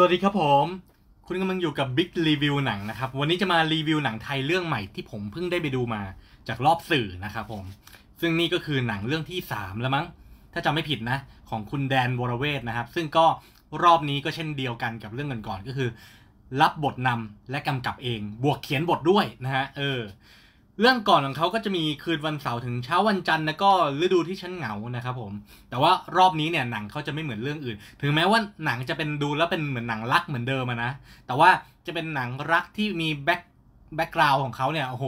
สวัสดีครับผม คุณกำลังอยู่กับ Big Review หนังนะครับ วันนี้จะมารีวิวหนังไทยเรื่องใหม่ที่ผมเพิ่งได้ไปดูมาจากรอบสื่อนะครับผม ซึ่งนี่ก็คือหนังเรื่องที่ 3 แล้วมั้งถ้าจำไม่ผิดนะ ของคุณแดนวรเวทนะครับซึ่งก็รอบนี้ก็เช่นเดียวกันกับเรื่องก่อนๆก็คือ รับบทนำและกำกับเอง บวกเขียนบทด้วยนะฮะเออเรื่องก่อนของเขาก็จะมีคืนวันเสาร์ถึงเช้าวันจันทร์แล้วก็ฤดูที่ฉันเหงา นะครับผม แต่ว่ารอบนี้เนี่ยหนังเขาจะไม่เหมือนเรื่องอื่น ถึงแม้ว่าหนังจะเป็นดูแล้วเป็นเหมือนหนังรักเหมือนเดิมนะ แต่ว่าจะเป็นหนังรักที่มีแบ็คแบ็กกราวของเขาเนี่ย โอ้โห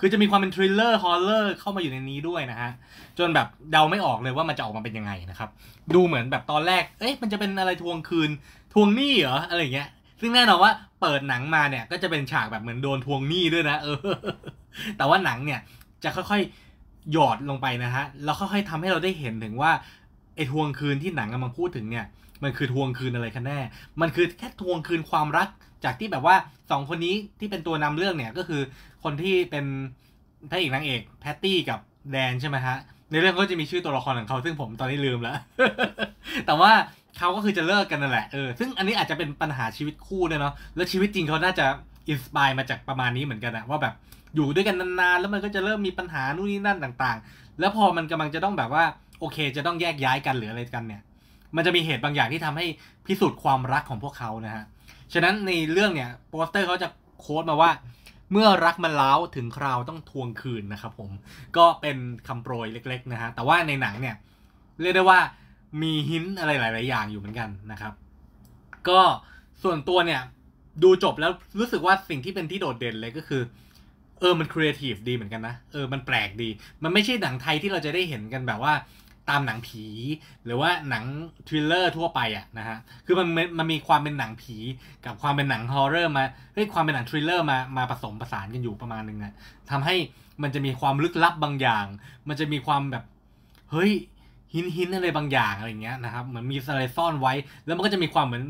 คือจะมีความเป็นทริลเลอร์ฮอลเลอร์เข้ามาอยู่ในนี้ด้วยนะฮะ จนแบบเดาไม่ออกเลยว่ามันจะออกมาเป็นยังไงนะครับ ดูเหมือนแบบตอนแรก เอ๊ะมันจะเป็นอะไรทวงคืน ทวงหนี้เหรออะไรเงี้ย ซึ่งแน่นอนว่าเปิดหนังมาเนี่ยก็จะเป็นฉากแบบเหมือนโดนทวงหนี้ด้วยนะ เออแต่ว่าหนังเนี่ยจะค่อยๆหยอดลงไปนะฮะแล้วค่อยๆทำให้เราได้เห็นถึงว่าไอ้ทวงคืนที่หนังกำลังพูดถึงเนี่ยมันคือทวงคืนอะไรกันแน่ มันคือแค่ทวงคืนความรัก จากที่แบบว่าสองคนนี้ที่เป็นตัวนำเรื่องเนี่ยก็คือคนที่เป็นพระเอกนางเอกแพตตี้กับแดนใช่ไหมฮะในเรื่องก็จะมีชื่อตัวละครของเขาซึ่งผมตอนนี้ลืมแล้วแต่ว่าเขาก็คือจะเลิกกันนั่นแหละเออซึ่งอันนี้อาจจะเป็นปัญหาชีวิตคู่ด้วยเนาะแล้วชีวิตจริงเขาน่าจะอินสปายมาจากประมาณนี้เหมือนกันนะว่าแบบอยู่ด้วยกันนานๆ แล้วมันก็จะเริ่มมีปัญหานู่นนี่นั่นต่างๆ แล้วพอมันกำลังจะต้องแบบว่าโอเค จะต้องแยกย้ายกันหรืออะไรกันเนี่ย มันจะมีเหตุบางอย่างที่ทำให้พิสูจน์ความรักของพวกเขานะฮะฉะนั้นในเรื่องเนี่ยโปสเตอร์เขาจะโค้ดมาว่าเมื่อรักมันเล้าถึงคราวต้องทวงคืนนะครับผมก็เป็นคำโปรยเล็กๆนะฮะแต่ว่าในหนังเนี่ยเรียกได้ว่ามีหินอะไรหลาย ๆ อย่างอยู่เหมือนกันนะครับ ก็ส่วนตัวเนี่ยดูจบแล้วรู้สึกว่าสิ่งที่เป็นที่โดดเด่นเลยก็คือเออมันครีเอทีฟดีเหมือนกันนะเออมันแปลกดี มันไม่ใช่หนังไทยที่เราจะได้เห็นกันแบบว่า ตามหนังผีหรือว่าหนังทริลเลอร์ทั่วไปอะนะฮะคือมันมันมีความเป็นหนังผีกับความเป็นหนังฮอร์เรอร์มาเฮ้ยความเป็นหนังทริลเลอร์มามาผสมผสานกันอยู่ประมาณนึงนะทำให้มันจะมีความลึกลับบางอย่าง มันจะมีความแบบเฮ้ยหินหินอะไรบางอย่างอะไรเงี้ยนะครับเหมือนมีอะไรซ่อนไว้ แล้วมันก็จะมีความเหมือน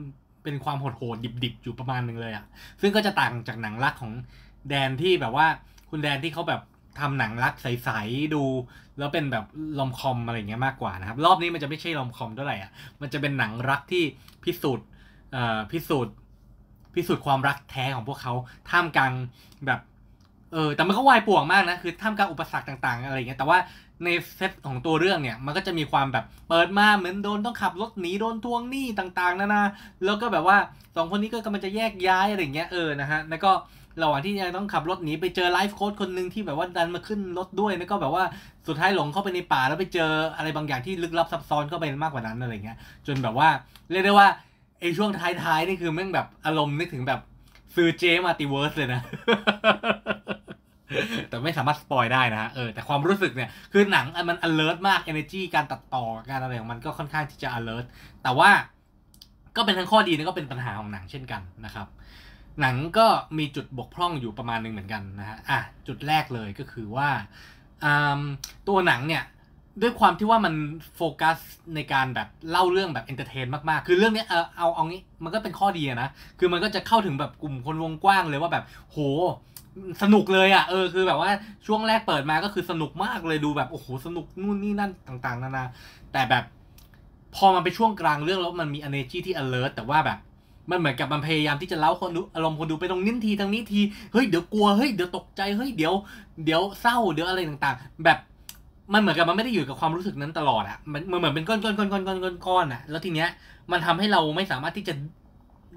เป็นความโหดโหดดิบๆอยู่ประมาณนึงเลยอะ่ะซึ่งก็จะต่างจากหนังรักของแดนที่แบบว่าคุณแดนที่เขาแบบทำหนังรักใสๆ ดูแล้วเป็นแบบลอมคอมอะไรเงี้ยมากกว่านะครับรอบนี้มันจะไม่ใช่ลอมคอมเท่าไหร่อ่ะมันจะเป็นหนังรักที่พิสูจน์พิสูจน์พิสูจน์ความรักแท้ของพวกเขาท่ามกลางแบบเออแต่มันก็วายป่วงมากนะ คือท่ามกลางอุปสรรคต่าง ๆอะไรเงี้ย แต่ว่าในเซตของตัวเรื่องเนี่ย มันก็จะมีความแบบเปิดมาเหมือนโดนต้องขับรถหนีโดนทวงหนี้ ต่างๆนานาแล้วก็แบบว่าสองคนนี้ก็กำลังจะแยกย้ายอะไรเงี้ยเออนะฮะ แล้วก็ระหว่างที่ยังต้องขับรถหนีไปเจอไลฟ์โค้ดคนหนึ่งที่แบบว่าดันมาขึ้นรถด้วยแล้วก็แบบว่าสุดท้ายหลงเข้าไปในป่าแล้วไปเจออะไรบางอย่างที่ลึกลับซับซ้อนเข้าไปมากกว่านั้นอะไรเงี้ย จนแบบว่าเรียกได้ว่าไอ้ช่วงท้ายๆนี่คือแม่งแบบอารมณ์นึกถึงแบบซื้อเจมาติเวิร์สเลยนะแต่ไม่สามารถสปอยได้นะเออแต่ความรู้สึกเนี่ย คือหนังมัน alert มาก energy การตัดต่อการอะไรของมันก็ค่อนข้างที่จะ alert แต่ว่าก็เป็นทั้งข้อดีแล้วก็เป็นปัญหาของหนังเช่นกันนะครับ หนังก็มีจุดบกพร่องอยู่ประมาณหนึ่งเหมือนกันนะฮะอ่ะจุดแรกเลยก็คือว่าตัวหนังเนี่ย ด้วยความที่ว่ามันโฟกัสในการแบบ เล่าเรื่องแบบเอนเตอร์เทนมากๆคือเรื่องนี้เออเอาเอางี้มันก็เป็นข้อดีนะคือมันก็จะเข้าถึงแบบกลุ่มคนวงกว้างเลยว่าแบบโหสนุกเลยอ่ะเออคือแบบว่าช่วงแรกเปิดมาก็คือสนุกมากเลยดูแบบ โอ้โหสนุกนู่นนี่นั่นต่าง ๆนานาแต่แบบ พอมันไปช่วงกลางเรื่องแล้วมันมีอเนจีที่ alert แต่ว่าแบบมันเหมือนกับมันพยายามที่จะเล่าคนดูอารมณ์คนดูไปตรงนี้ทีทางนี้ที เฮ้ย เดี๋ยวกลัว เฮ้ย เดี๋ยวตกใจ เฮ้ย เดี๋ยวเดี๋ยวเศร้าเดี๋ยวอะไรต่างๆ แบบมันเหมือนกับมันไม่ได้อยู่กับความรู้สึกนั้นตลอดอ่ะมันเหมือนเป็นก้อนก้อนก้อนก้อนก้อนก้อนก้อนอะแล้วทีเนี้ยมันทำให้เราไม่สามารถที่จะ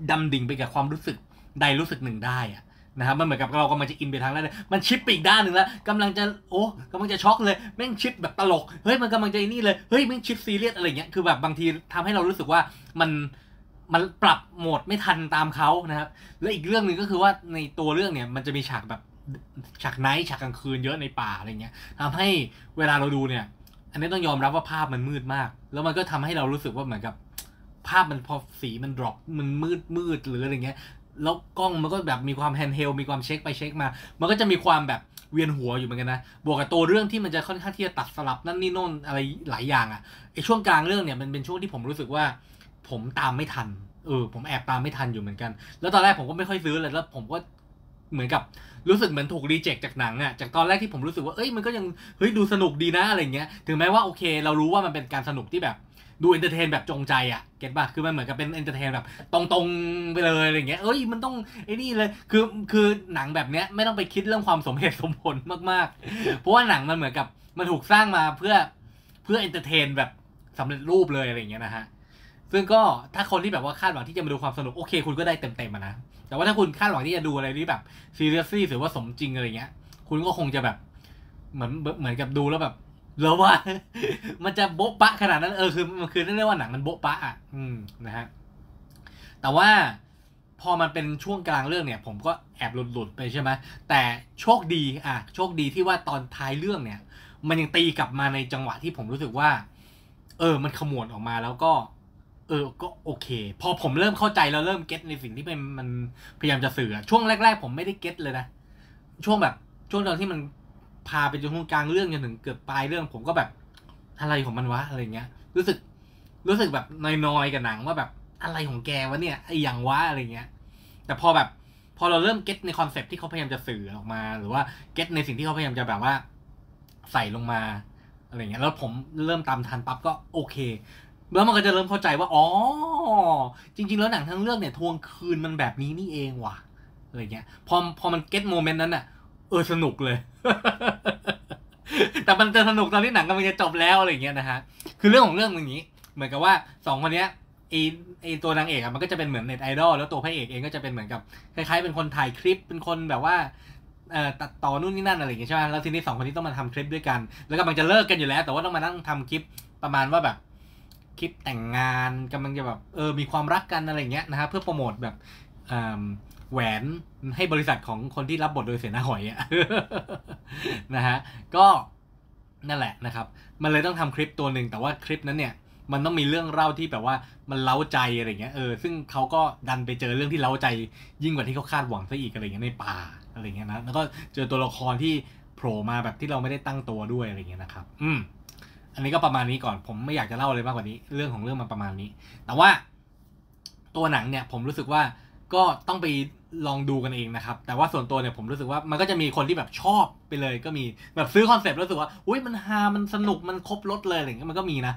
ดำดิ่งไปกับความรู้สึกใดรู้สึกหนึ่งได้อ่ะนะครับมันเหมือนกับเรากำลังจะอินไปทางแั้นเยมันชิปปอีกด้านหนึ่งแล้วกำลังจะโอ้กำลังจะช็อกเลยแม่งชิปแบบตลกเฮ้ยมันกำลังจะนี่เลยเฮ้ยแม่งชิปซีเรียสอะไรเงี้ยคือแบบบางทีทำให้เรารู้สึกว่ามันมันปรับโหมดไม่ทันตามเขานะครับและอีกเรื่องหนึ่งก็คือว่าในตัวเรื่องเนี่ยมันจะมีฉากแบบฉากไนท์ฉากกลางคืนเยอะในป่าอะไรเงี้ย ทำให้เวลาเราดูเนี่ย อันนี้ต้องยอมรับว่าภาพมันมืดมาก แล้วมันก็ทำให้เรารู้สึกว่าเหมือนกับ ภาพมันพอสีมันดรอปมันมืดมืดหรืออะไรเงี้ยแล้วกล้องมันก็แบบมีความแฮนด์เฮลมีความเช็คไปเช็คมา มันก็จะมีความแบบเวียนหัวอยู่เหมือนกันนะบวกกับตัวเรื่องที่มันจะค่อนข้างที่จะตัดสลับนั่นนี่โน่นอะไรหลายอย่างอะ่ะไอช่วงกลางเรื่องเนี่ยมันเป็นช่วงที่ผมรู้สึกว่า ผมตามไม่ทันเออผมแอบตามไม่ทันอยู่เหมือนกัน แล้วตอนแรกผมก็ไม่ค่อยซื้อเลยแล้วผมก็เหมือนกับรู้สึกเหมือนถูกรีเจ็คจากหนังอะ่ะจากตอนแรกที่ผมรู้สึกว่าเอ้ยมันก็ยังเฮ้ยดูสนุกดีนะอะไรเงี้ย ถึงแม้ว่าโอเค เรารู้ว่ามันเป็นการสนุกที่แบบดูเอนเตอร์เทนแบบจงใจอะเก็ตป่ะ คือมันเหมือนกับเป็นเอนเตอร์เทนแบบ ตรงๆ ไปเลยอะไรเงี้ยเอ้ยมันต้องไอ้นี่เลย คือคือหนังแบบเนี้ยไม่ต้องไปคิดเรื่องความสมเหตุสมผลมากๆ เพราะว่าหนังมันเหมือนกับมันถูกสร้างมาเพื่อเพื่อเอนเตอร์เทนแบบสำเร็จรูปเลยอะไรเงี้ยนะฮะ ซึ่งก็ถ้าคนที่แบบว่าคาดหวังที่จะมาดูความสนุกโอเค คุณก็ได้เต็มๆนะ แต่ว่าถ้าคุณคาดหวังที่จะดูอะไรที่แบบซีเรียสซี่หรือว่าสมจริงอะไรเงี้ย คุณก็คงจะแบบเหมือนเหมือนกับดูแล้วแบบหรอวะมันจะโบ๊ะปะขนาดนั้นเออคือมันคือเรียกว่าหนังมันโบ๊ะปะอ่ะอืมนะฮะแต่ว่าพอมันเป็นช่วงกลางเรื่องเนี่ย ผมก็แอบหลุดๆไปใช่ไหมแต่โชคดีอ่ะโชคดีที่ว่าตอนท้ายเรื่องเนี่ย มันยังตีกลับมาในจังหวะที่ผมรู้สึกว่า เออ มันขมวดออกมาแล้วก็เออก็โอเค พอผมเริ่มเข้าใจแล้วเริ่มเก็ตในสิ่งที่มันมันพยายามจะสื่อช่วงแรก ๆ ผมไม่ได้เก็ตเลยนะช่วงแบบช่วงตอนที่มันพาไปจน่วงกลางเรื่องจนถึงเกือบปลายเรื่องผมก็แบบอะไรของมันวะอะไรเงี้ย รู้สึกรู้สึกแบบนอยๆกับหนังว่าแบบอะไรของแกวะเนี่ยไออย่างวะอะไรเงี้ย แต่พอแบบ พอเราเริ่มเก็ตในคอนเซปที่เขาพยายามจะสื่อออกมา หรือว่าเก็ตในสิ่งที่เขาพยายามจะแบบว่า ใส่ลงมาอะไรเงี้ย แล้วผมเริ่มตามทันปั๊บก็โอเค แล้วมันก็จะเริ่มเข้าใจว่าอ๋อ จริงๆแล้วหนังทั้งเรื่องเนี่ยทวงคืนมันแบบนี้นี่เองว่ะอะไรเงี้ยพอพอมันเก็ตโมเมนต์นั้นอะเออสนุกเลยแต่มันจะสนุกตอนที่หนังกำลังจะจบแล้วอะไรเงี้ยนะฮะ คือเรื่องของเรื่องอย่างนี้ เหมือนกับว่าสองคนเนี้ยไอไอตัวนางเอกอะมันก็จะเป็นเหมือนเน็ตไอดอล แล้วตัวพระเอกเองก็จะเป็นเหมือนกับคล้ายๆเป็นคนถ่ายคลิป เป็นคนแบบว่าเอ่อตัดต่อนู่นนี่นั่นอะไรเงี้ยใช่ไหมแล้วทีนี้สองคนนี้ต้องมาทำคลิปด้วยกัน แล้วก็มันจะเลิกกันอยู่แล้ว แต่ว่าต้องมานั่งทำคลิปประมาณว่าแบบ คลิปแต่งงานกาลังจะแบบเออ มีความรักกันอะไรเงี้ยนะฮะเพื่อโปรโมทแบบแหวนให้บริษัทของคนที่รับบทโดยเสนาหอยอะนะฮะก็นั่นแหละนะครับ มันเลยต้องทำคลิปตัวหนึ่ง แต่ว่าคลิปนั้นเนี่ย มันต้องมีเรื่องเล่าที่แบบว่า มันเล้าใจอะไรเงี้ยเออซึ่งเขาก็ดันไปเจอเรื่องที่เล้าใจยิ่งกว่าที่เขาคาดหวังซะอีกอะไรเงี้ยในป่าอะไรเงี้ยนะแล้วก็เจอตัวละครที่โผล่มาแบบที่เราไม่ได้ตั้งตัวด้วยอะไรเงี้ยนะครับ อืมอันนี้ก็ประมาณนี้ก่อน ผมไม่อยากจะเล่าอะไรมากกว่านี้ เรื่องของเรื่องมาประมาณนี้ แต่ว่า ตัวหนังเนี่ยผมรู้สึกว่าก็ต้องไปลองดูกันเองนะครับ แต่ว่าส่วนตัวเนี่ยผมรู้สึกว่ามันก็จะมีคนที่แบบชอบไปเลย ก็มีแบบซื้อคอนเซปต์รู้สึกว่าอุ้ยมันฮามันสนุกมันครบรถเลยอะไรเงี้ยมันก็มีนะ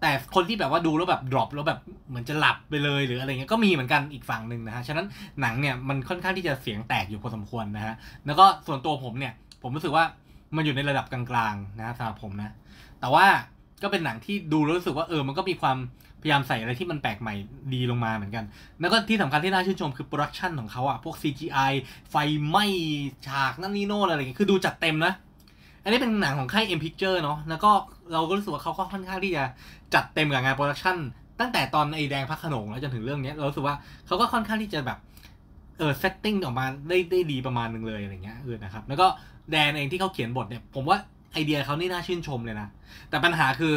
แต่คนที่แบบว่าดูแล้วแบบดรอปแล้วแบบเหมือนจะหลับไปเลยหรืออะไรเงี้ยก็มีเหมือนกันอีกฝั่งหนึ่งนะฮะฉะนั้นหนังเนี่ยมันค่อนข้างที่จะเสียงแตกอยู่พอสมควรนะฮะแล้วก็ส่วนตัวผมเนี่ยผมรู้สึกว่ามันอยู่ในระดับกลางๆนะสำหรับผมนะแต่ว่าก็เป็นหนังที่ดูแล้วรู้สึกว่าเออมันก็มีความพยายามใส่อะไรที่มันแปลกใหม่ดีลงมาเหมือนกัน แล้วก็ที่สำคัญที่น่าชื่นชมคือโปรดักชันของเขาอะพวก CGI ไฟไหม้ฉากนั่นนี่โน่อะไรอย่างเงี้ยคือดูจัดเต็มนะ อันนี้เป็นหนังของค่าย M Picture เนาะ แล้วก็เราก็รู้สึกว่าเขาค่อนข้างที่จะจัดเต็มกับงานโปรดักชันตั้งแต่ตอนไอแดงพักขนงแล้วจนถึงเรื่องนี้ เราสึกว่าเขาก็ค่อนข้างที่จะแบบเออเซตติ้งออกมาได้ได้ดีประมาณนึงเลยอะไรเงี้ยเออนะครับ แล้วก็แดนเองที่เขาเขียนบทเนี่ย ผมว่าไอเดียเขานี่น่าชื่นชมเลยนะ แต่ปัญหาคือ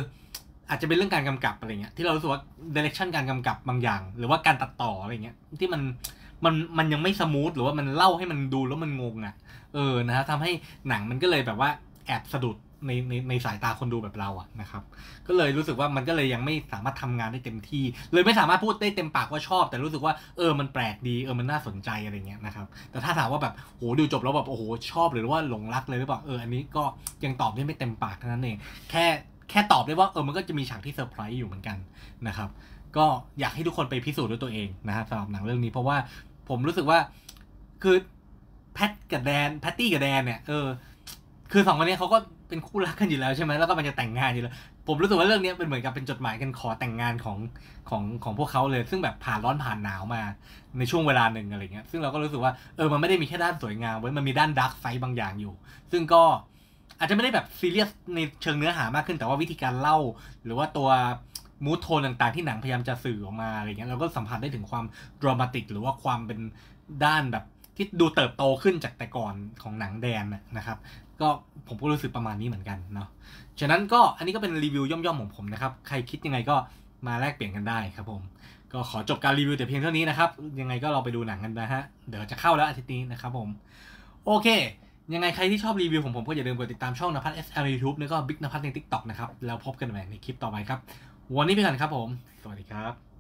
อาจจะเป็นเรื่องการกำกับอะไรเงี้ยที่เรารู้สึกว่าเดเรคชั่นการกำกับบางอย่างหรือว่าการตัดต่ออะไรเงี้ยที่มันมันมันยังไม่สมูทหรือว่ามันเล่าให้มันดูแล้วมันงงอะ่ะเออนะฮะทำให้หนังมันก็เลยแบบว่าแอบสะดุดในในในสายตาคนดูแบบเราอะนะครับก็เลยรู้สึกว่ามันก็เลยยังไม่สามารถทำงานได้เต็มที่เลยไม่สามารถพูดได้เต็มปากว่าชอบแต่รู้สึกว่าเออมันแปลกดี เออมันน่าสนใจอะไรเงี้ยนะครับแต่ถ้าถามว่าแบบโหดูจบแล้วแบบโอ้โหชอบหรือว่าหลงรักเลยหรือเปล่าเอออันนี้ก็ยังตอบได้ไม่เต็มปากเท่านั้นเองแค่แค่ตอบได้ว่าเออมันก็จะมีฉากที่เซอร์ไพรส์อยู่เหมือนกันนะครับ ก็อยากให้ทุกคนไปพิสูจน์ด้วยตัวเองนะฮะสำหรับหนังเรื่องนี้ เพราะว่าผมรู้สึกว่าคือแพทกับแดนแพตตี้กับแดนเนี่ยเออคือสองคนนี้เขาก็เป็นคู่รักกันอยู่แล้วใช่ไหมแล้วก็มันจะแต่งงานอยู่แล้วผมรู้สึกว่าเรื่องนี้เป็นเหมือนกับเป็นจดหมายกันขอแต่งงานของของของพวกเขาเลย ซึ่งแบบผ่านร้อนผ่านหนาวมาในช่วงเวลาหนึ่งอะไรเงี้ยซึ่งเราก็รู้สึกว่าเออมันไม่ได้มีแค่ด้านสวยงามเว้ยมันมีด้านดักไซบางอย่างอยู่ ซึ่งก็อาจจะไม่ได้แบบ ซีเรียสในเชิงเนื้อหามากขึ้นแต่ว่าวิธีการเล่า หรือว่าตัว มูทโทนต่างๆ ที่หนังพยายามจะสื่อออกมาอะไรเงี้ยเราก็สัมผัสได้ถึงความ ดรามาติก หรือว่าความเป็นด้านแบบ ที่ดูเติบโตขึ้นจากแต่ก่อนของหนังแดนนะครับ ก็ผมก็รู้สึกประมาณนี้เหมือนกันเนาะฉะนั้นก็อันนี้ก็เป็นรีวิวย่อมๆของผมนะครับใครคิดยังไงก็มาแลกเปลี่ยนกันได้ครับผม ก็ขอจบการรีวิวแต่เพียงเท่านี้นะครับยังไงก็เราไปดูหนังกันนะฮะเดี๋ยวจะเข้าแล้วอาทิตย์นี้นะครับ ผม โอเคยังไงใครที่ชอบรีวิวของผมก็อย่าลืมกดติดตามช่องนภัสเอสเอลยูทูบแล้วก็บิ๊กนภัสในทิกตอกนะครับแล้วพบกันใหม่ในคลิปต่อไปครับ วันนี้ไปก่อนครับผม สวัสดีครับ